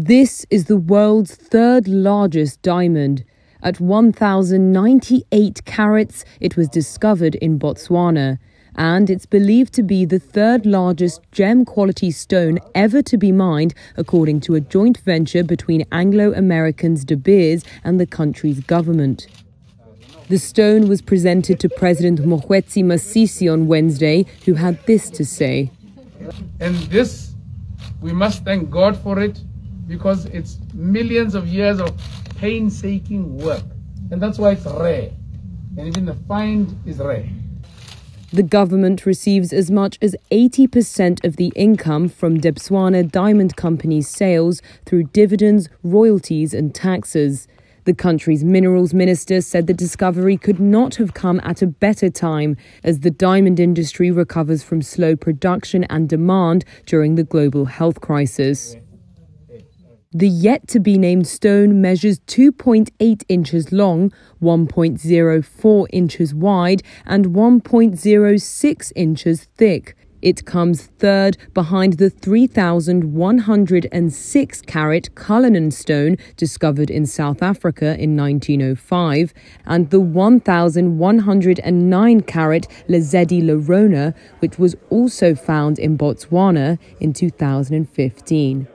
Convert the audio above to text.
This is the world's third largest diamond. At 1,098 carats, it was discovered in Botswana, and it's believed to be the third largest gem quality stone ever to be mined, according to a joint venture between Anglo Americans De Beers and the country's government. The stone was presented to President Mokwetsi Masisi on Wednesday, who had this to say. And this, we must thank God for it because it's millions of years of painstaking work. And that's why it's rare. And even the find is rare. The government receives as much as 80% of the income from Debswana Diamond Company's sales through dividends, royalties, and taxes. The country's minerals minister said the discovery could not have come at a better time as the diamond industry recovers from slow production and demand during the global health crisis. The yet to be named stone measures 2.8 inches long, 1.04 inches wide, and 1.06 inches thick. It comes third behind the 3,106 carat Cullinan stone discovered in South Africa in 1905 and the 1,109 carat Lazedi Lerona, which was also found in Botswana in 2015.